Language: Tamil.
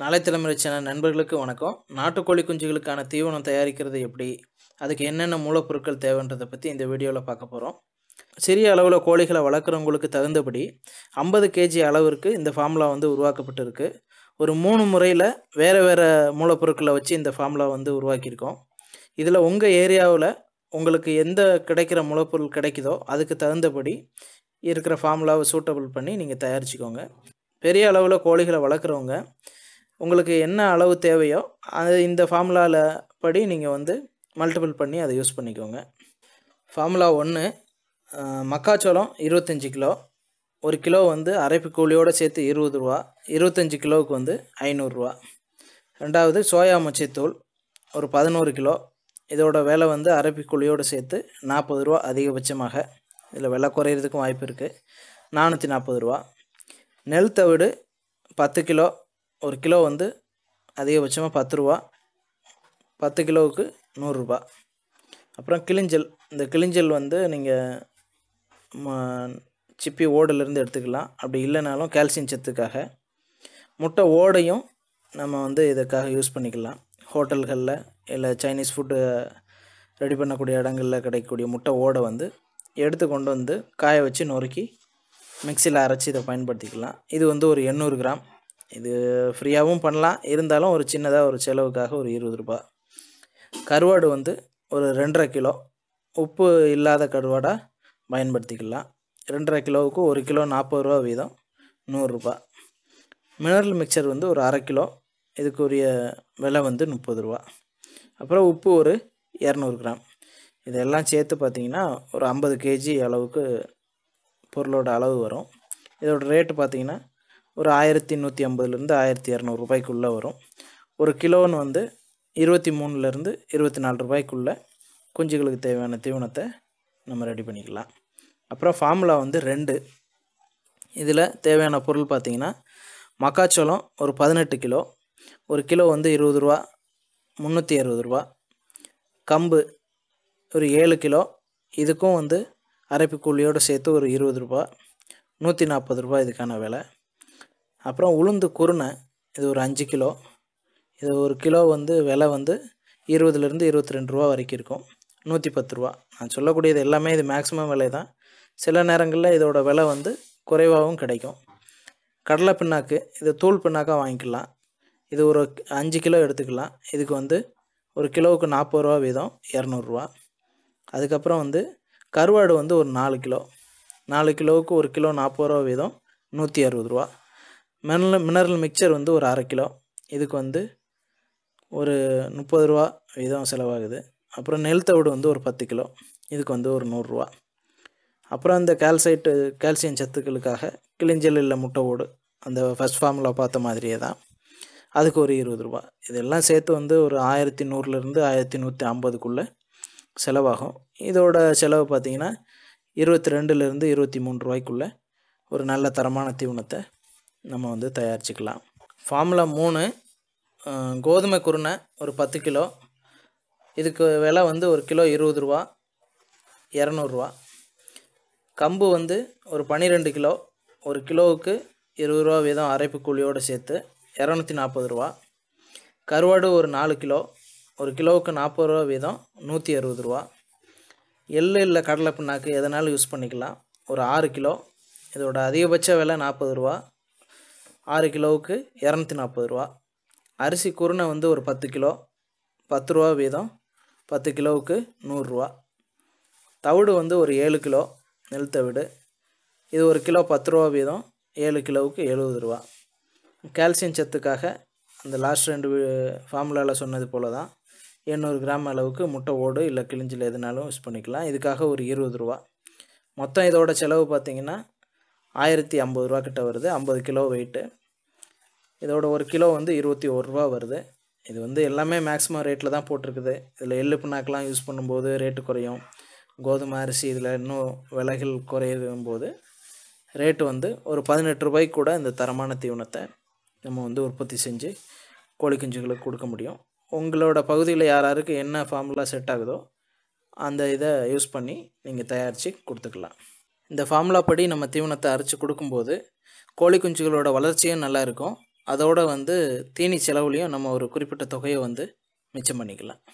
நாளை தலைமுறை சேனல் நண்பர்களுக்கு வணக்கம் நாட்டுக்கோழி குஞ்சுகளுக்கான தீவனம் தயாரிக்கிறது எப்படி அதுக்கு என்னென்ன மூலப்பொருட்கள் தேவைன்றதை பற்றி இந்த வீடியோவில் பார்க்க போகிறோம் சிறிய அளவில் கோழிகளை வளர்க்குறவங்களுக்கு தகுந்தபடி ஐம்பது கேஜி அளவிற்கு இந்த ஃபார்முலா வந்து உருவாக்கப்பட்டிருக்கு ஒரு மூணு முறையில் வேறு வேறு மூலப்பொருட்களை வச்சு இந்த ஃபார்முலா வந்து உருவாக்கியிருக்கோம் இதில் உங்கள் ஏரியாவில் உங்களுக்கு எந்த கிடைக்கிற மூலப்பொருள் கிடைக்குதோ அதுக்கு தகுந்தபடி இருக்கிற ஃபார்முலாவை சூட்டபிள் பண்ணி நீங்கள் தயாரிச்சுக்கோங்க பெரிய அளவில் கோழிகளை வளர்க்குறவங்க உங்களுக்கு என்ன அளவு தேவையோ அது இந்த ஃபார்முலாவில் படி நீங்கள் வந்து மல்டிபிள் பண்ணி அதை யூஸ் பண்ணிக்கோங்க ஃபார்முலா ஒன்று மக்காச்சோளம் இருபத்தஞ்சி கிலோ ஒரு கிலோ வந்து அரைப்பு கூலியோடு சேர்த்து இருபது ரூபா இருபத்தஞ்சி கிலோவுக்கு வந்து ஐநூறுரூவா ரெண்டாவது சோயா மொச்சைத்தூள் ஒரு பதினோரு கிலோ இதோட விலை வந்து அரைப்பு கூலியோடு சேர்த்து நாற்பது ரூபா அதிகபட்சமாக இதில் விலை குறையிறதுக்கும் வாய்ப்பு இருக்குது நானூற்றி நாற்பது ரூபா நெல் தவிடு பத்து கிலோ ஒரு கிலோ வந்து அதிகபட்சமாக பத்து ரூபா பத்து கிலோவுக்கு நூறுரூபா அப்புறம் கிளிஞ்சல் இந்த கிளிஞ்சல் வந்து நீங்கள் சிப்பி ஓடுலேருந்து எடுத்துக்கலாம் அப்படி இல்லைனாலும் கால்சியம் சத்துக்காக முட்டை ஓடையும் நம்ம வந்து இதுக்காக யூஸ் பண்ணிக்கலாம் ஹோட்டல்களில் இல்லை சைனீஸ் ஃபுட்டு ரெடி பண்ணக்கூடிய இடங்களில் கிடைக்கக்கூடிய முட்டை ஓடை வந்து எடுத்து கொண்டு வந்து காய வச்சு நொறுக்கி மிக்சியில் அரைச்சி இதை பயன்படுத்திக்கலாம் இது வந்து ஒரு எண்ணூறு கிராம் இது ஃப்ரீயாகவும் பண்ணலாம் இருந்தாலும் ஒரு சின்னதாக ஒரு செலவுக்காக ஒரு இருபது ரூபா கருவாடு வந்து ஒரு ரெண்டரை கிலோ உப்பு இல்லாத கருவாடாக பயன்படுத்திக்கலாம் ரெண்டரை கிலோவுக்கு ஒரு கிலோ நாற்பது ரூபா வீதம் நூறுரூபா மினரல் மிக்சர் வந்து ஒரு அரை கிலோ இதுக்குரிய விலை வந்து முப்பது ரூபா அப்புறம் உப்பு ஒரு இரநூறு கிராம் இதெல்லாம் சேர்த்து பார்த்திங்கன்னா ஒரு ஐம்பது கேஜி அளவுக்கு பொருளோட அளவு வரும் இதோட ரேட்டு பார்த்திங்கன்னா ஒரு ஆயிரத்தி நூற்றி ஐம்பதுலேருந்து ஆயிரத்தி இரநூறுபாய்க்குள்ளே வரும் ஒரு கிலோன்னு வந்து இருபத்தி மூணுலேருந்து இருபத்தி நாலு ரூபாய்க்குள்ளே குஞ்சுகளுக்கு தேவையான தீவனத்தை நம்ம ரெடி பண்ணிக்கலாம் அப்புறம் ஃபார்முலா வந்து ரெண்டு இதில் தேவையான பொருள் பார்த்திங்கன்னா மக்காச்சோளம் ஒரு பதினெட்டு கிலோ ஒரு கிலோ வந்து இருபது ரூபா முந்நூற்றி அறுபது ரூபா கம்பு ஒரு ஏழு கிலோ இதுக்கும் வந்து அரைப்பு கூலியோடு சேர்த்து ஒரு இருபது ரூபா நூற்றி நாற்பது ரூபா இதுக்கான விலை அப்புறம் உளுந்து குருணை இது ஒரு அஞ்சு கிலோ இது ஒரு கிலோ வந்து விலை வந்து இருபதுலேருந்து இருபத்தி ரெண்டு ரூபா வரைக்கும் இருக்கும் நூற்றி பத்து ரூபா நான் சொல்லக்கூடியது எல்லாமே இது மேக்ஸிமம் விலை தான் சில நேரங்களில் இதோட விலை வந்து குறைவாகவும் கிடைக்கும் கடலை பின்னாக்கு இது தூள் பின்னாக்காக வாங்கிக்கலாம் இது ஒரு அஞ்சு கிலோ எடுத்துக்கலாம் இதுக்கு வந்து ஒரு கிலோவுக்கு நாற்பது ரூபா வீதம் இரநூறுவா அதுக்கப்புறம் வந்து கருவாடு வந்து ஒரு நாலு கிலோ நாலு கிலோவுக்கு ஒரு கிலோ நாற்பது ரூபா வீதம் நூற்றி அறுபது ரூபா மினல் மினரல் மிக்சர் வந்து ஒரு அரை கிலோ இதுக்கு வந்து ஒரு முப்பது ரூபா விதம் செலவாகுது அப்புறம் நெல் தவிடு வந்து ஒரு பத்து கிலோ இதுக்கு வந்து ஒரு நூறுரூவா அப்புறம் அந்த கால்சைட்டு கால்சியம் சத்துக்களுக்காக கிளிஞ்சல் இல்லை முட்டை ஓடு அந்த ஃபஸ்ட் ஃபார்மில் பார்த்த மாதிரியே தான் அதுக்கு ஒரு இருபது ரூபா இதெல்லாம் சேர்த்து வந்து ஒரு ஆயிரத்தி நூறுலேருந்து ஆயிரத்தி நூற்றி ஐம்பதுக்குள்ளே செலவாகும் இதோட செலவு பார்த்திங்கன்னா இருபத்தி ரெண்டுலேருந்து இருபத்தி மூணு ரூபாய்க்குள்ளே ஒரு நல்ல தரமான தீவனத்தை நம்ம வந்து தயாரிச்சுக்கலாம் ஃபார்முலா மூணு கோதுமை குருணை ஒரு பத்து கிலோ இதுக்கு விலை வந்து ஒரு கிலோ இருபது ரூபா இரநூறுவா கம்பு வந்து ஒரு பன்னிரெண்டு கிலோ ஒரு கிலோவுக்கு இருபது ரூபா வீதம் அரைப்பு கூலியோடு சேர்த்து இரநூத்தி நாற்பது ரூபா கருவாடு ஒரு நாலு கிலோ ஒரு கிலோவுக்கு நாற்பது ரூபா வீதம் நூற்றி அறுபது ரூபா எள் இல்லை கடலை பின்னாக்கு எதனாலும் யூஸ் பண்ணிக்கலாம் ஒரு ஆறு கிலோ இதோட அதிகபட்ச விலை நாற்பது ரூபா ஆறு கிலோவுக்கு இரநூத்தி நாற்பது ரூபா அரிசி குருணை வந்து ஒரு பத்து கிலோ பத்து ரூபா வீதம் பத்து கிலோவுக்கு நூறுரூவா தவிடு வந்து ஒரு ஏழு கிலோ நெல் தவிடு இது ஒரு கிலோ பத்து ரூபா வீதம் ஏழு கிலோவுக்கு எழுபது ரூபா கால்சியம் சத்துக்காக அந்த லாஸ்ட் ரெண்டு ஃபார்முலாவில் சொன்னது போல் தான் எண்ணூறு கிராம் அளவுக்கு முட்டை ஓடு இல்லை கிழிஞ்சில் எதுனாலும் யூஸ் பண்ணிக்கலாம் இதுக்காக ஒரு இருபது ரூபா மொத்தம் இதோட செலவு பார்த்திங்கன்னா ஆயிரத்தி ஐம்பது ரூபா கிட்ட வருது ஐம்பது கிலோ வெயிட்டு இதோட ஒரு கிலோ வந்து இருபத்தி ஒரு ரூபா வருது இது வந்து எல்லாமே மேக்ஸிமம் ரேட்டில் தான் போட்டிருக்குது இதில் எள்ளு பின்னாக்கெலாம் யூஸ் பண்ணும்போது ரேட்டு குறையும் கோதுமை அரிசி இதில் இன்னும் விலைகள் குறையும் போது ரேட்டு வந்து ஒரு பதினெட்டு ரூபாய்க்கு கூட இந்த தரமான தீவனத்தை நம்ம வந்து உற்பத்தி செஞ்சு கோழி குஞ்சுகளுக்கு கொடுக்க முடியும் உங்களோட பகுதியில் யார் யாருக்கு என்ன ஃபார்முலா செட் ஆகுதோ அந்த இதை யூஸ் பண்ணி நீங்கள் தயாரித்து கொடுத்துக்கலாம் இந்த ஃபார்முலா படி நம்ம தீவனத்தை அரைச்சி கொடுக்கும்போது கோழி குஞ்சுகளோட வளர்ச்சியும் நல்லாயிருக்கும் அதோடு வந்து தீனி செலவுலேயும் நம்ம ஒரு குறிப்பிட்ட தொகையை வந்து மிச்சம் பண்ணிக்கலாம்